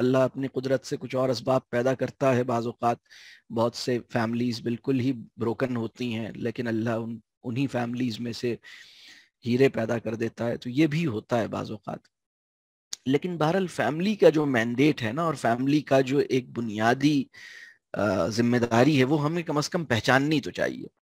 अल्लाह अपनी कुदरत से कुछ और इसबाब पैदा करता है बाज़ात बहुत से फैमिलीज़ बिल्कुल ही ब्रोकन होती हैं लेकिन अल्लाह उन उन्हीं फैमिलीज़ में से हीरे पैदा कर देता है तो ये भी होता है बाज़ात लेकिन बहरहाल फैमिली का जो मैंडेट है ना और फैमिली का जो एक बुनियादी ज़िम्मेदारी है वो हमें कम अज़ कम पहचाननी तो चाहिए